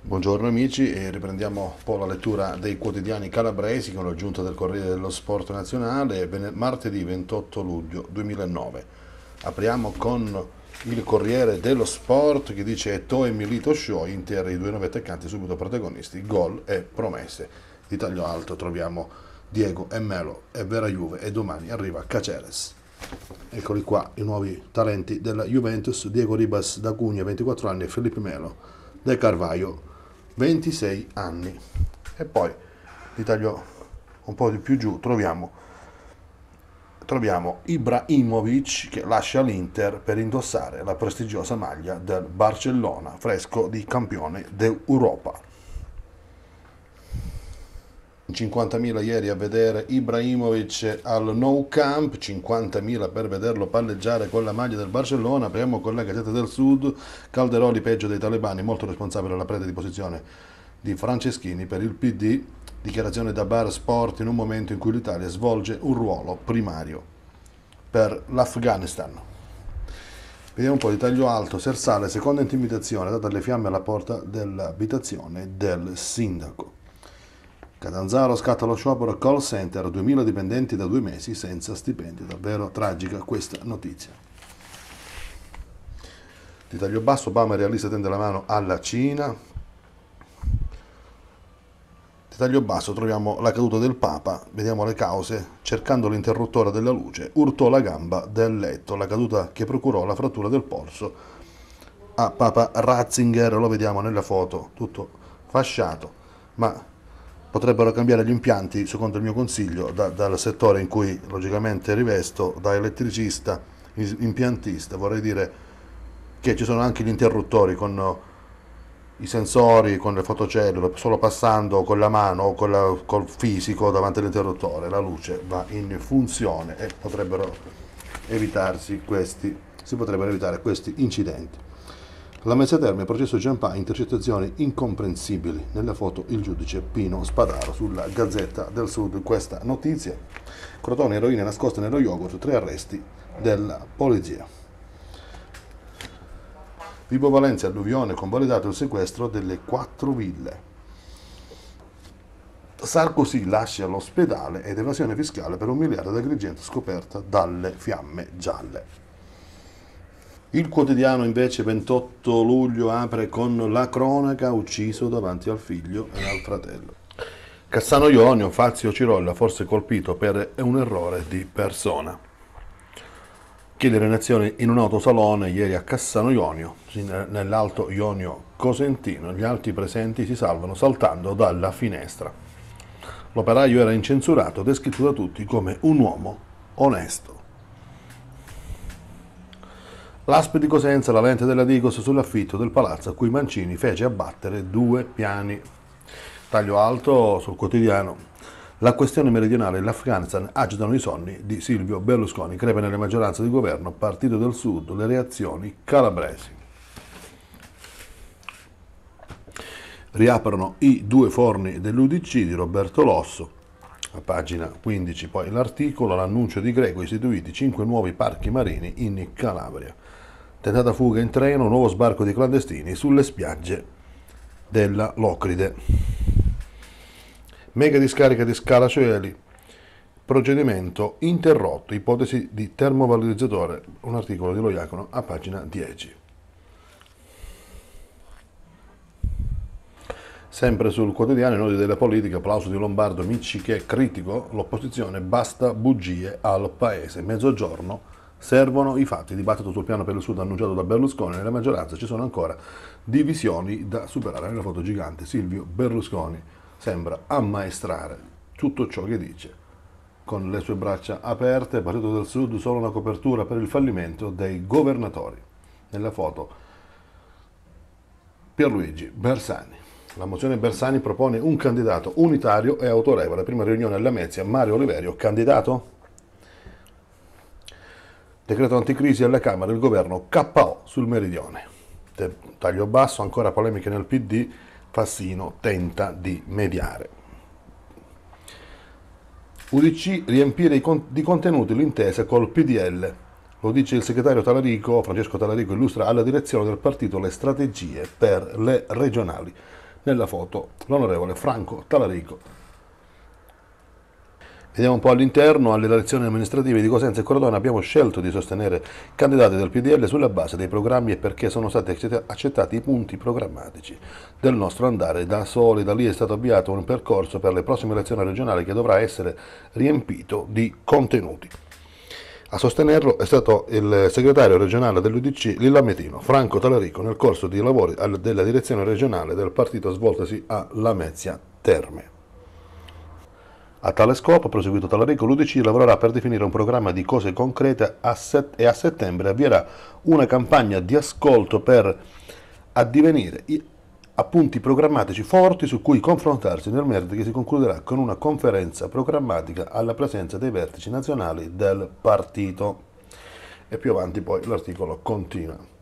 Buongiorno amici e riprendiamo un po' la lettura dei quotidiani calabresi con l'aggiunta del Corriere dello Sport Nazionale martedì 28 luglio 2009. Apriamo con il Corriere dello Sport che dice Eto e Milito Show, Inter i due nuovi attaccanti subito protagonisti, gol e promesse. Di taglio alto troviamo Diego e Melo è Vera Juve e domani arriva Caceres. Eccoli qua i nuovi talenti della Juventus, Diego Ribas da Cugna 24 anni e Felipe Melo De Carvaio, 26 anni. E poi li taglio un po' di più giù, troviamo, troviamo Ibrahimovic che lascia l'Inter per indossare la prestigiosa maglia del Barcellona, fresco di campione d'Europa. 50.000 ieri a vedere Ibrahimovic al No Camp, 50.000 per vederlo palleggiare con la maglia del Barcellona, apriamo con la Gazzetta del Sud, Calderoli peggio dei talebani, molto responsabile alla preda di posizione di Franceschini per il PD, dichiarazione da Bar Sport in un momento in cui l'Italia svolge un ruolo primario per l'Afghanistan. Vediamo un po' di taglio alto, Sersale, seconda intimidazione data alle fiamme alla porta dell'abitazione del sindaco. Catanzaro scatta lo sciopero call center, 2.000 dipendenti da due mesi senza stipendio. Davvero tragica questa notizia. Di taglio basso, Obama realista tende la mano alla Cina. Di taglio basso troviamo la caduta del Papa, vediamo le cause. Cercando l'interruttore della luce, urtò la gamba del letto, la caduta che procurò la frattura del polso a Papa Ratzinger, lo vediamo nella foto, tutto fasciato, ma potrebbero cambiare gli impianti, secondo il mio consiglio, da, dal settore in cui logicamente rivesto, da elettricista, impiantista, vorrei dire che ci sono anche gli interruttori con i sensori, con le fotocellule, solo passando con la mano o col, col fisico davanti all'interruttore, la luce va in funzione e potrebbero evitarsi questi, si potrebbero evitare questi incidenti. Alla Mezza Terme, processo Giampà, intercettazioni incomprensibili. Nella foto il giudice Pino Spadaro sulla Gazzetta del Sud. Questa notizia, crotone, eroina nascosta nello yogurt, tre arresti della polizia. Vibo Valencia, alluvione, convalidato il sequestro delle quattro ville. Sarkozy lascia l'ospedale ed evasione fiscale per un miliardo di agrigento scoperta dalle fiamme gialle. Il quotidiano invece 28 luglio apre con la cronaca ucciso davanti al figlio e al fratello. Cassano Ionio, Fazio Cirolla, forse colpito per un errore di persona. Chiede reazione in un autosalone ieri a Cassano Ionio, nell'Alto Ionio Cosentino. Gli altri presenti si salvano saltando dalla finestra. L'operaio era incensurato, descritto da tutti come un uomo onesto. L'aspe di Cosenza, la lente della Digos sull'affitto del palazzo a cui Mancini fece abbattere due piani. Taglio alto sul quotidiano. La questione meridionale e l'Afghanistan agitano i sonni di Silvio Berlusconi, crepe nelle maggioranze di governo, partito del sud, le reazioni calabresi. Riaprono i due forni dell'UDC di Roberto Losso, a pagina 15 poi l'articolo, l'annuncio di Greco istituiti 5 nuovi parchi marini in Calabria. Tentata fuga in treno, nuovo sbarco di clandestini sulle spiagge della Locride. Mega discarica di Scalacioeli, procedimento interrotto, ipotesi di termovalorizzatore, un articolo di Loiacono a pagina 10. Sempre sul quotidiano, i nodi della politica, applauso di Lombardo Micci che è critico, l'opposizione basta bugie al paese, mezzogiorno Servono i fatti. Il dibattito sul piano per il Sud annunciato da Berlusconi. Nella maggioranza ci sono ancora divisioni da superare. Nella foto gigante Silvio Berlusconi sembra ammaestrare tutto ciò che dice. Con le sue braccia aperte, Partito del Sud solo una copertura per il fallimento dei governatori. Nella foto Pierluigi Bersani. La mozione Bersani propone un candidato unitario e autorevole. Prima riunione alla Mezia, Mario Oliverio, candidato? Decreto anticrisi alla Camera, il governo KO sul meridione. Taglio basso, ancora polemiche nel PD, Fassino tenta di mediare. UDC riempire di contenuti l'intesa col PDL. Lo dice il segretario Talarico, Francesco Talarico illustra alla direzione del partito le strategie per le regionali. Nella foto l'onorevole Franco Talarico Vediamo un po' all'interno, alle elezioni amministrative di Cosenza e Cordona abbiamo scelto di sostenere candidati del PDL sulla base dei programmi e perché sono stati accettati i punti programmatici del nostro andare da soli. Da lì è stato avviato un percorso per le prossime elezioni regionali che dovrà essere riempito di contenuti. A sostenerlo è stato il segretario regionale dell'UDC Lilla Metino, Franco Talarico, nel corso di lavori della direzione regionale del partito svoltosi a Lamezia Terme. A tale scopo, ha proseguito Talarico, l'UDC lavorerà per definire un programma di cose concrete a set- e a settembre avvierà una campagna di ascolto per addivenire i- a programmatici forti su cui confrontarsi nel merito che si concluderà con una conferenza programmatica alla presenza dei vertici nazionali del partito. E più avanti poi l'articolo continua.